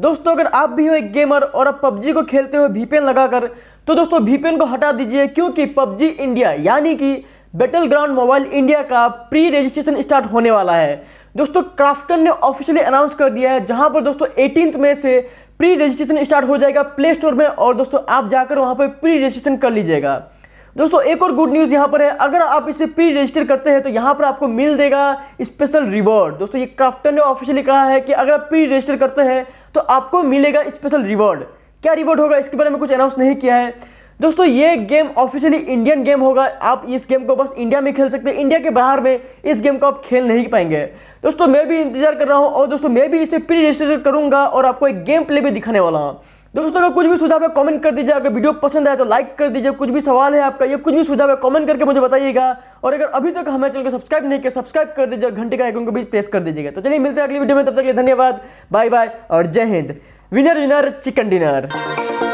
दोस्तों अगर आप भी हो एक गेमर और आप पबजी को खेलते हो वीपीएन लगाकर तो दोस्तों वीपीएन को हटा दीजिए क्योंकि पबजी इंडिया यानी कि बैटल ग्राउंड मोबाइल इंडिया का प्री रजिस्ट्रेशन स्टार्ट होने वाला है दोस्तों क्राफ्टन ने ऑफिशियली अनाउंस कर दिया है जहां पर दोस्तों एटीन में से प्री रजिस्ट्रेशन स्टार्ट हो जाएगा प्ले स्टोर में और दोस्तों आप जाकर वहां पर प्री रजिस्ट्रेशन कर लीजिएगा दोस्तों एक और गुड न्यूज़ यहाँ पर है अगर आप इसे प्री रजिस्टर करते हैं तो यहाँ पर आपको मिल देगा स्पेशल रिवॉर्ड दोस्तों ये क्राफ्टन ने ऑफिशियली कहा है कि अगर आप प्री रजिस्टर करते हैं तो आपको मिलेगा स्पेशल रिवॉर्ड क्या रिवॉर्ड होगा इसके बारे में कुछ अनाउंस नहीं किया है दोस्तों ये गेम ऑफिशियली इंडियन गेम होगा आप इस गेम को बस इंडिया में खेल सकते हैं इंडिया के बाहर में इस गेम को आप खेल नहीं पाएंगे दोस्तों मैं भी इंतजार कर रहा हूँ और दोस्तों मैं भी इसे प्री रजिस्टर करूँगा और आपको एक गेम प्ले भी दिखाने वाला हूँ दोस्तों अगर कुछ भी सुझाव है कमेंट कर दीजिए अगर वीडियो पसंद आए तो लाइक कर दीजिए कुछ भी सवाल है आपका ये कुछ भी सुझाव है कमेंट करके मुझे बताइएगा और अगर अभी तक हमारे चैनल को सब्सक्राइब नहीं किया सब्सक्राइब कर दीजिए और घंटे का आइकन को भी प्रेस कर दीजिएगा तो चलिए मिलते हैं अगली वीडियो में तब तक के लिए धन्यवाद बाय बाय और जय हिंद विनर विनर चिकन डिनर